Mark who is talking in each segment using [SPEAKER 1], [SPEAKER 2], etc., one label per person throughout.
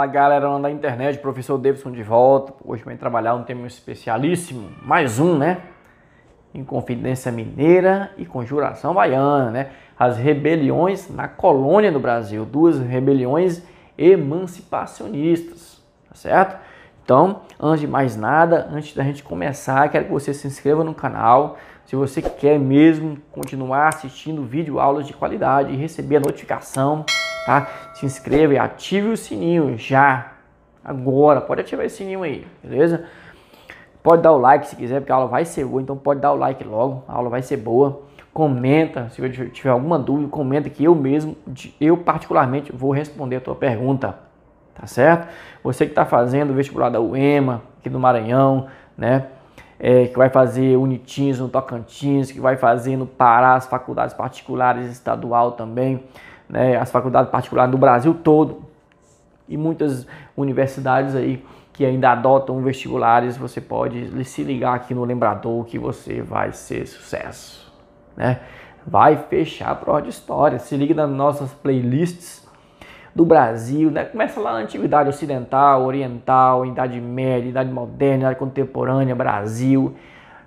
[SPEAKER 1] Fala galera da internet, professor Davidson de volta. Hoje vem trabalhar um tema especialíssimo, mais um, né? Em Confidência Mineira e Conjuração Baiana, né? As rebeliões na colônia do Brasil, duas rebeliões emancipacionistas, tá certo? Então, antes de mais nada, antes da gente começar, quero que você se inscreva no canal. Se você quer mesmo continuar assistindo vídeo aulas de qualidade e receber a notificação tá? Se inscreva e ative o sininho já, agora. Pode ativar esse sininho aí, beleza? Pode dar o like se quiser, porque a aula vai ser boa, então pode dar o like logo, a aula vai ser boa. Comenta, se tiver alguma dúvida, comenta que eu mesmo, eu particularmente, vou responder a tua pergunta, tá certo? Você que está fazendo o vestibular da UEMA, aqui do Maranhão, né? É, que vai fazer Unitins no Tocantins, que vai fazer no Pará, as faculdades particulares estadual também né, as faculdades particulares do Brasil todo e muitas universidades aí que ainda adotam vestibulares, você pode se ligar aqui no lembrador que você vai ser sucesso, né? Vai fechar a prova de história. Se liga nas nossas playlists do Brasil, né? Começa lá na antiguidade ocidental, oriental, idade média, idade moderna, idade contemporânea, Brasil.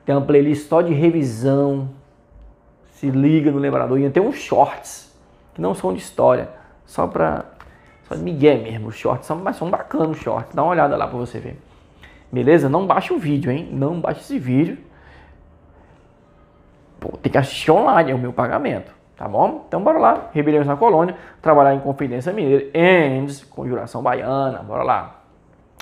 [SPEAKER 1] Tem uma playlist só de revisão. Se liga no lembrador e tem uns shorts que não são de história, só para só de migué mesmo, os shorts, são, mas são bacanas os shorts, dá uma olhada lá para você ver. Beleza? Não baixa o vídeo, hein? Não baixa esse vídeo. Pô, tem que assistir online, é o meu pagamento, tá bom? Então bora lá, Rebeliões na Colônia, trabalhar em Confidência Mineira, ENDS, Conjuração Baiana, bora lá.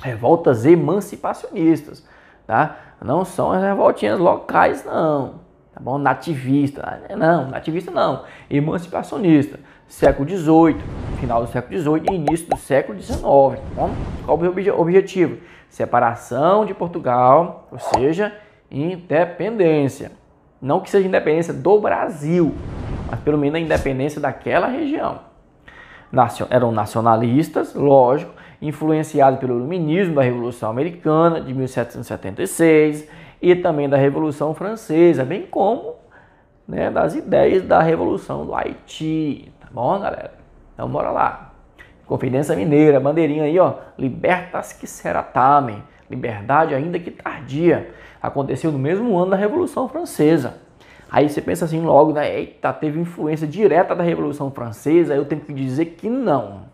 [SPEAKER 1] Revoltas emancipacionistas, tá? Não são as revoltinhas locais, não tá bom? Nativista, não, nativista não, emancipacionista, século XVIII, final do século XVIII e início do século XIX, tá bom? Qual o objetivo? Separação de Portugal, ou seja, independência. Não que seja independência do Brasil, mas pelo menos a independência daquela região. eram nacionalistas, lógico, influenciados pelo iluminismo da Revolução Americana de 1776, e também da Revolução Francesa, bem como né, das ideias da Revolução do Haiti. Tá bom, galera? Então bora lá. Confidência Mineira, bandeirinha aí, ó. Libertas que será tamen. Liberdade ainda que tardia. Aconteceu no mesmo ano da Revolução Francesa. Aí você pensa assim logo, né? Eita, teve influência direta da Revolução Francesa, eu tenho que dizer que não.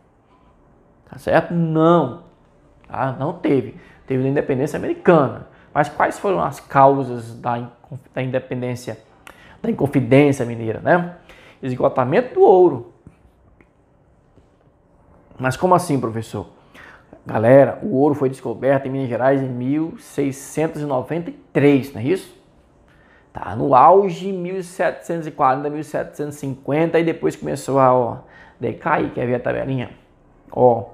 [SPEAKER 1] Tá certo? Não. Ah, Não teve. Teve da independência americana. Mas quais foram as causas da, da independência, da inconfidência mineira, né? Esgotamento do ouro. Mas como assim, professor? Galera, o ouro foi descoberto em Minas Gerais em 1693, não é isso? Tá no auge 1740, 1750 e depois começou a ó, decair, quer ver a tabelinha? Ó,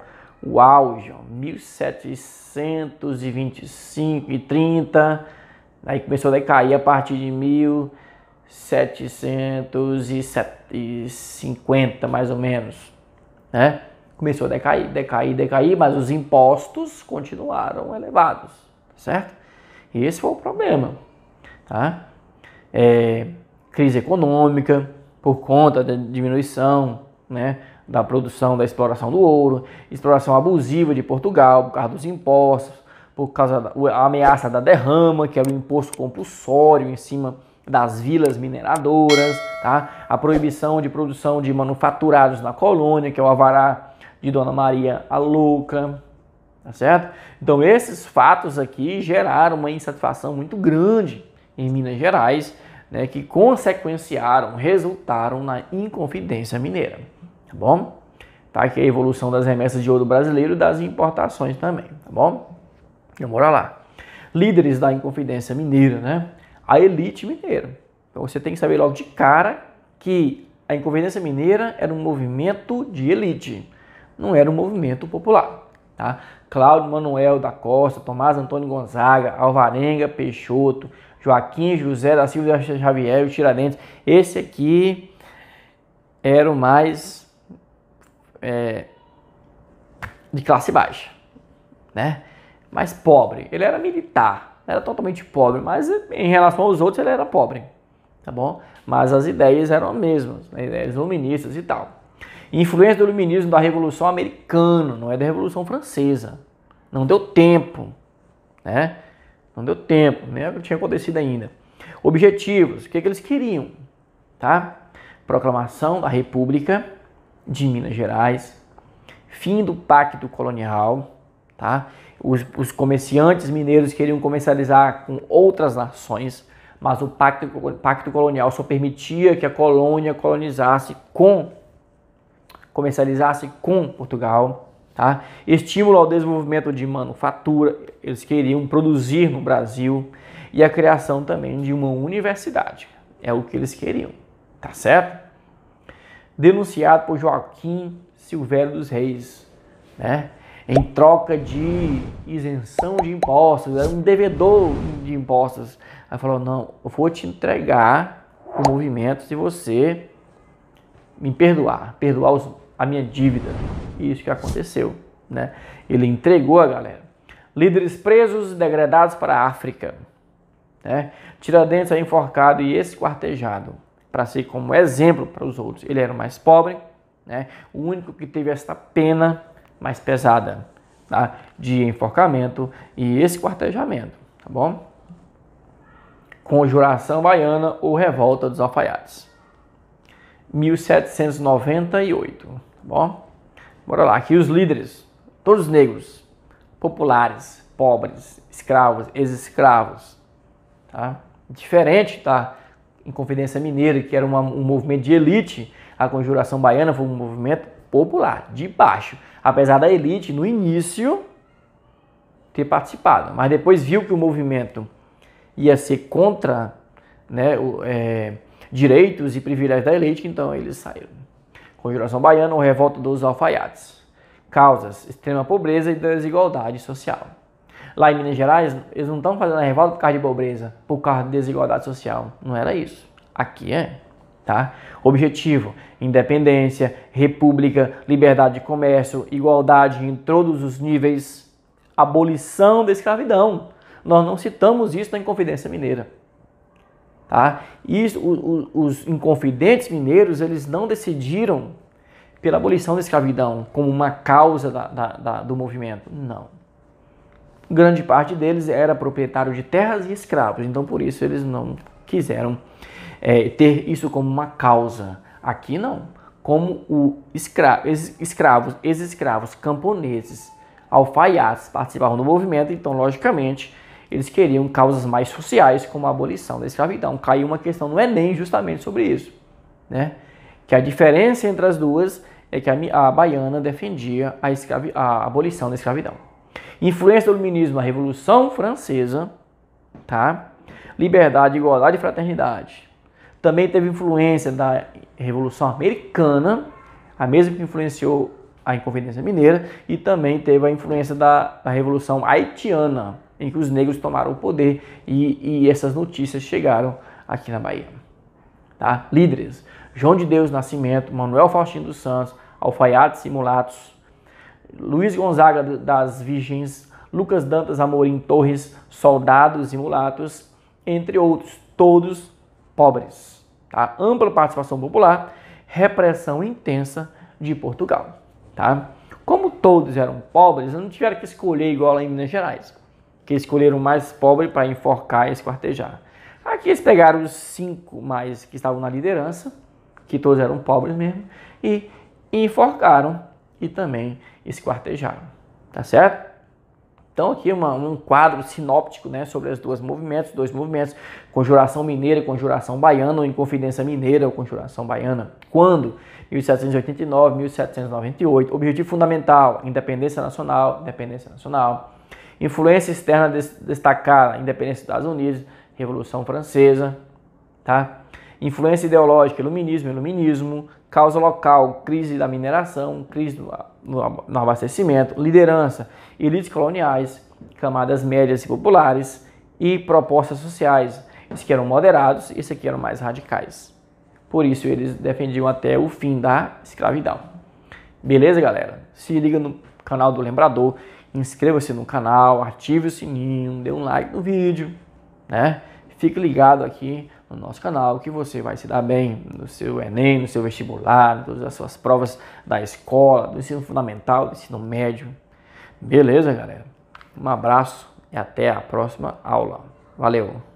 [SPEAKER 1] o auge, 1725 e 30, aí começou a cair a partir de 1750, mais ou menos, né? Começou a decair, decair, decair, mas os impostos continuaram elevados, certo? E esse foi o problema, tá? É, crise econômica por conta da diminuição, né? da produção, da exploração do ouro, exploração abusiva de Portugal por causa dos impostos, por causa da ameaça da derrama, que é o imposto compulsório em cima das vilas mineradoras, tá? a proibição de produção de manufaturados na colônia, que é o avará de Dona Maria a Louca, tá certo? Então esses fatos aqui geraram uma insatisfação muito grande em Minas Gerais, né, que consequenciaram, resultaram na Inconfidência Mineira tá bom? Tá aqui a evolução das remessas de ouro brasileiro e das importações também, tá bom? Então, bora lá. Líderes da Inconfidência Mineira, né? A elite mineira. Então, você tem que saber logo de cara que a Inconfidência Mineira era um movimento de elite, não era um movimento popular, tá? Cláudio Manuel da Costa, Tomás Antônio Gonzaga, Alvarenga Peixoto, Joaquim José da Silva Xavier, o Tiradentes. Esse aqui era o mais é, de classe baixa, né? Mas pobre. Ele era militar, era totalmente pobre, mas em relação aos outros ele era pobre, tá bom? Mas as ideias eram as mesmas, né? ideias iluministas e tal. Influência do luminismo da Revolução Americana, não é da Revolução Francesa. Não deu tempo, né? Não deu tempo, né? tinha acontecido ainda. Objetivos, o que, é que eles queriam, tá? Proclamação da República, de Minas Gerais, fim do pacto colonial, tá? Os, os, comerciantes mineiros queriam comercializar com outras nações, mas o pacto, o pacto colonial só permitia que a colônia colonizasse com comercializasse com Portugal, tá? Estímulo ao desenvolvimento de manufatura, eles queriam produzir no Brasil e a criação também de uma universidade. É o que eles queriam, tá certo? denunciado por Joaquim Silvério dos Reis, né? em troca de isenção de impostos, era um devedor de impostos. Aí falou: Não, eu vou te entregar o movimento se você me perdoar, perdoar os, a minha dívida. E isso que aconteceu. Né? Ele entregou a galera. Líderes presos e degradados para a África. Né? Tiradentes é enforcado e esquartejado para ser como exemplo para os outros. Ele era o mais pobre, né? o único que teve esta pena mais pesada tá? de enforcamento e esse quartejamento, tá bom? Conjuração Baiana ou Revolta dos Alfaiates. 1798, tá bom? Bora lá, aqui os líderes, todos negros, populares, pobres, escravos, ex-escravos, tá? Diferente, tá? Inconfidência Mineira, que era uma, um movimento de elite, a Conjuração Baiana foi um movimento popular, de baixo. Apesar da elite, no início, ter participado. Mas depois viu que o movimento ia ser contra né, o, é, direitos e privilégios da elite, então eles saíram. Conjuração Baiana ou Revolta dos Alfaiates. Causas, extrema pobreza e desigualdade social lá em Minas Gerais, eles não estão fazendo a revolta por causa de pobreza, por causa de desigualdade social. Não era isso. Aqui é. Tá? Objetivo: independência, república, liberdade de comércio, igualdade em todos os níveis, abolição da escravidão. Nós não citamos isso na Inconfidência Mineira. Tá? E os Inconfidentes Mineiros eles não decidiram pela abolição da escravidão como uma causa da, da, da, do movimento. Não grande parte deles era proprietário de terras e escravos, então por isso eles não quiseram é, ter isso como uma causa. Aqui não. Como o escra ex escravos, ex-escravos, camponeses, alfaiates participavam do movimento, então logicamente eles queriam causas mais sociais, como a abolição da escravidão. Caiu uma questão no Enem é justamente sobre isso, né? Que a diferença entre as duas é que a, a baiana defendia a, a abolição da escravidão. Influência do Iluminismo, a Revolução Francesa, tá? Liberdade, igualdade e fraternidade. Também teve influência da Revolução Americana, a mesma que influenciou a Inconfidência Mineira, e também teve a influência da, da Revolução Haitiana, em que os negros tomaram o poder e, e essas notícias chegaram aqui na Bahia. Tá? Líderes: João de Deus Nascimento, Manuel Faustino dos Santos, Alfaiates e Mulatos, Luiz Gonzaga das Virgens, Lucas Dantas Amorim Torres, Soldados e Mulatos, entre outros, todos pobres. Tá? Ampla participação popular, repressão intensa de Portugal. Tá? Como todos eram pobres, não tiveram que escolher igual lá em Minas Gerais, que escolheram mais pobre para enforcar e esquartejar. Aqui eles pegaram os cinco mais que estavam na liderança, que todos eram pobres mesmo, e enforcaram e também esquartejaram, tá certo? Então aqui uma, um quadro sinóptico né, sobre as duas movimentos, dois movimentos, conjuração mineira e conjuração baiana, ou inconfidência mineira ou conjuração baiana. Quando? 1789, 1798. Objetivo fundamental, independência nacional, independência nacional. Influência externa des destacada, independência dos Estados Unidos, Revolução Francesa, tá? Influência ideológica, iluminismo, iluminismo, causa local, crise da mineração, crise do, no, no abastecimento, liderança, elites coloniais, camadas médias e populares e propostas sociais. Esses que eram moderados, esses aqui eram mais radicais. Por isso eles defendiam até o fim da escravidão. Beleza, galera? Se liga no canal do Lembrador, inscreva-se no canal, ative o sininho, dê um like no vídeo, né? Fique ligado aqui no nosso canal que você vai se dar bem no seu Enem, no seu vestibular, em todas as suas provas da escola, do ensino fundamental, do ensino médio. Beleza, galera? Um abraço e até a próxima aula. Valeu!